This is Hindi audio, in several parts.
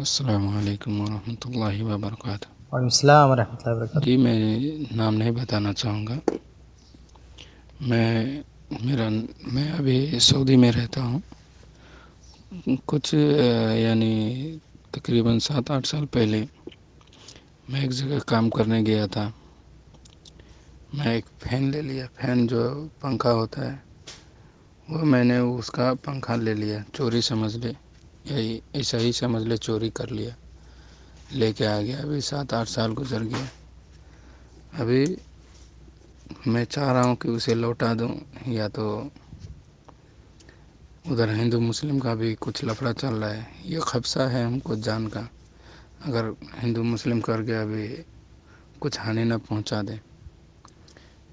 असलकम वरहमल वबरक वरक जी मैं नाम नहीं बताना चाहूँगा मैं मेरा मैं अभी सऊदी में रहता हूँ कुछ यानी तकरीबन सात आठ साल पहले मैं एक जगह काम करने गया था मैं एक फ़ैन ले लिया फ़ैन जो पंखा होता है वो मैंने उसका पंखा ले लिया चोरी समझ ले यही ऐसा ही समझ ले चोरी कर लिया लेके आ गया अभी सात आठ साल गुजर गया अभी मैं चाह रहा हूँ कि उसे लौटा दूँ या तो उधर हिंदू मुस्लिम का भी कुछ लफड़ा चल रहा है ये खबसा है हमको जान का अगर हिंदू मुस्लिम करके अभी कुछ हानि ना पहुंचा दे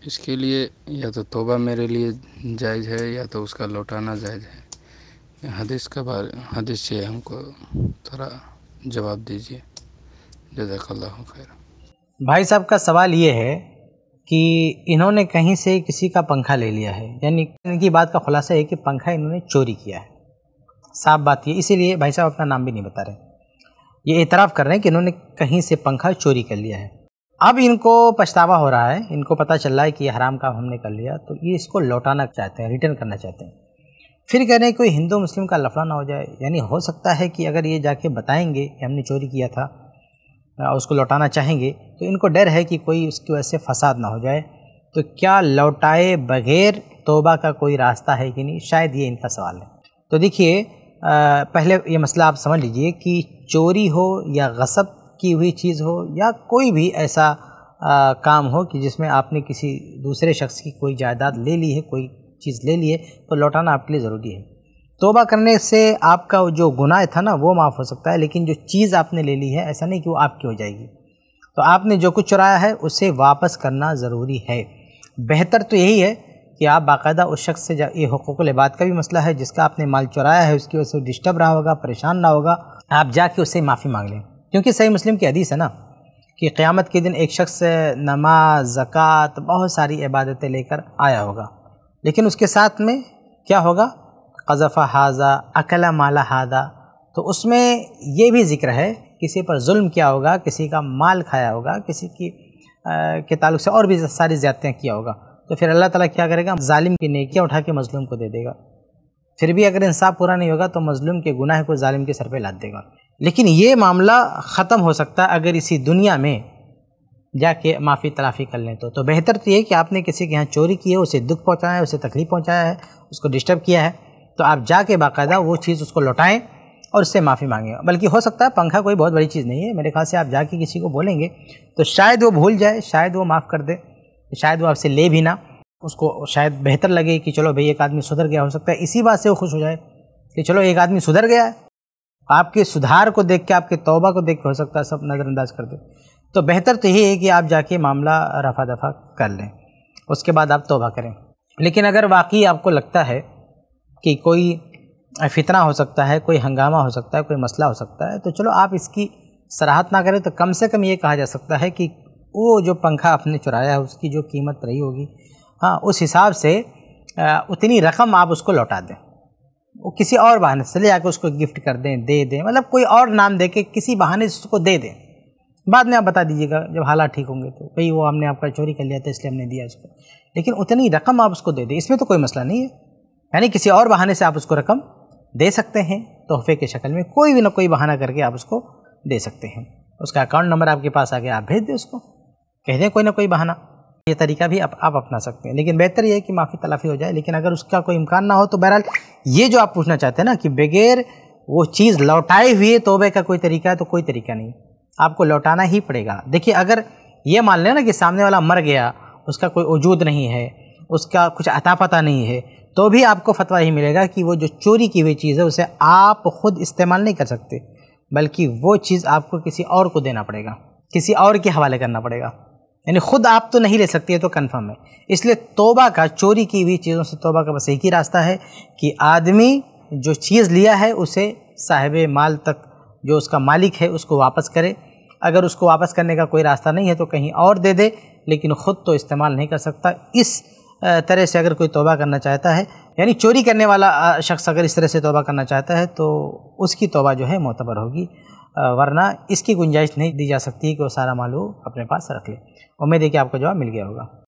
इसके लिए या तो तोबा मेरे लिए जायज़ है या तो उसका लौटाना जायज़ है हदीस का बारे हदीस से हमको थोड़ा जवाब दीजिए जजाकल्ला खैर भाई साहब का सवाल ये है कि इन्होंने कहीं से किसी का पंखा ले लिया है यानी इनकी बात का खुलासा है कि पंखा इन्होंने चोरी किया है साफ बात ये इसीलिए भाई साहब अपना नाम भी नहीं बता रहे ये एतराफ़ कर रहे हैं कि इन्होंने कहीं से पंखा चोरी कर लिया है अब इनको पछतावा हो रहा है इनको पता चल रहा है कि ये हराम काम हमने कर लिया तो ये इसको लौटाना चाहते हैं रिटर्न करना चाहते हैं फिर कह रहे हैं कोई हिंदू मुस्लिम का लफड़ा ना हो जाए यानी हो सकता है कि अगर ये जाके बताएंगे कि हमने चोरी किया था और उसको लौटाना चाहेंगे तो इनको डर है कि कोई उसकी वजह से फसाद ना हो जाए तो क्या लौटाए बगैर तोबा का कोई रास्ता है कि नहीं शायद ये इनका सवाल है तो देखिए पहले ये मसला आप समझ लीजिए कि चोरी हो या गसब की हुई चीज़ हो या कोई भी ऐसा आ, काम हो कि जिसमें आपने किसी दूसरे शख्स की कोई जायदाद ले ली है कोई चीज़ ले लिए तो लौटाना आपके लिए ज़रूरी है तोबा करने से आपका जो गुनाह था ना वो माफ़ हो सकता है लेकिन जो चीज़ आपने ले ली है ऐसा नहीं कि वो आपकी हो जाएगी तो आपने जो कुछ चुराया है उसे वापस करना ज़रूरी है बेहतर तो यही है कि आप बाकायदा उस शख्स से ये हकूक़ बात का भी मसला है जिसका आपने माल चुराया है उसकी वजह से डिस्टर्ब रहा होगा परेशान ना होगा आप जाके उससे माफ़ी मांग लें क्योंकि सही मुस्लिम की हदीस है ना कि क़्यामत के दिन एक शख्स नमाज ज़क़़त बहुत सारी इबादतें लेकर आया होगा लेकिन उसके साथ में क्या होगा कज़फ़ा हाजा अकला माला हादा तो उसमें ये भी ज़िक्र है किसी पर जुल्म किया होगा किसी का माल खाया होगा किसी की आ, के ताल्लुक से और भी सारी ज़्यादतियाँ किया होगा तो फिर अल्लाह ताला क्या करेगा जालिम की नेकियाँ उठा के मज़लूम को दे देगा फिर भी अगर इंसाफ पूरा नहीं होगा तो मज़लूम के गुनाह को जालिम के सर पर लाद देगा लेकिन ये मामला ख़त्म हो सकता है अगर इसी दुनिया में जाके माफ़ी तलाफ़ी कर लें तो तो बेहतर तो ये कि आपने किसी के यहाँ चोरी की है उसे दुख पहुँचाया है उसे तकलीफ़ पहुँचाया है उसको डिस्टर्ब किया है तो आप जाके बाकायदा वो चीज़ उसको लौटाएँ और उससे माफ़ी मांगें बल्कि हो सकता है पंखा कोई बहुत बड़ी चीज़ नहीं है मेरे ख्याल से आप जाके किसी को बोलेंगे तो शायद वो भूल जाए शायद वो माफ़ कर दे शायद वो आपसे ले भी ना उसको शायद बेहतर लगे कि चलो भाई एक आदमी सुधर गया हो सकता है इसी बात से वो खुश हो जाए कि चलो एक आदमी सुधर गया है आपके सुधार को देख के आपके तौबा को देख के हो सकता है सब नज़रअंदाज कर दे तो बेहतर तो यही है कि आप जाके मामला रफा दफा कर लें उसके बाद आप तोबा करें लेकिन अगर वाकई आपको लगता है कि कोई फितना हो सकता है कोई हंगामा हो सकता है कोई मसला हो सकता है तो चलो आप इसकी सराहत ना करें तो कम से कम ये कहा जा सकता है कि वो जो पंखा आपने चुराया है उसकी जो कीमत रही होगी हाँ उस हिसाब से उतनी रकम आप उसको लौटा दें वो किसी और बहाने से ले जाकर उसको गिफ्ट कर दें दे दें मतलब कोई और नाम दे के किसी बहाने उसको दे दें बाद में आप बता दीजिएगा जब हालात ठीक होंगे तो भाई वो हमने आपका चोरी कर लिया था इसलिए हमने दिया उसको लेकिन उतनी रकम आप उसको दे दें इसमें तो कोई मसला नहीं है यानी किसी और बहाने से आप उसको रकम दे सकते हैं तोहफे की शक्ल में कोई भी ना कोई बहाना करके आप उसको दे सकते हैं उसका अकाउंट नंबर आपके पास आ गया आप भेज दें उसको कह दें कोई ना कोई बहाना ये तरीका भी आप आप अपना सकते हैं लेकिन बेहतर यह है कि माफ़ी तलाफ़ी हो जाए लेकिन अगर उसका कोई इम्कान ना हो तो बहरहाल ये जो आप पूछना चाहते हैं ना कि बगैर वो चीज़ लौटाए हुए तोहबे का कोई तरीका है तो कोई तरीका नहीं आपको लौटाना ही पड़ेगा देखिए अगर ये मान लें ना कि सामने वाला मर गया उसका कोई वजूद नहीं है उसका कुछ अता पता नहीं है तो भी आपको फतवा ही मिलेगा कि वो जो चोरी की हुई चीज़ है उसे आप खुद इस्तेमाल नहीं कर सकते बल्कि वो चीज़ आपको किसी और को देना पड़ेगा किसी और के हवाले करना पड़ेगा यानी ख़ुद आप तो नहीं ले सकते तो कन्फर्म है इसलिए तोबा का चोरी की हुई चीज़ों से तोबा का बस एक ही रास्ता है कि आदमी जो चीज़ लिया है उसे साहिब माल तक जो उसका मालिक है उसको वापस करे अगर उसको वापस करने का कोई रास्ता नहीं है तो कहीं और दे दे लेकिन ख़ुद तो इस्तेमाल नहीं कर सकता इस तरह से अगर कोई तोबा करना चाहता है यानी चोरी करने वाला शख्स अगर इस तरह से तोबा करना चाहता है तो उसकी तोबा जो है मोतबर होगी वरना इसकी गुंजाइश नहीं दी जा सकती कि वो सारा मालू अपने पास रख ले उम्मीद है कि आपको जवाब मिल गया होगा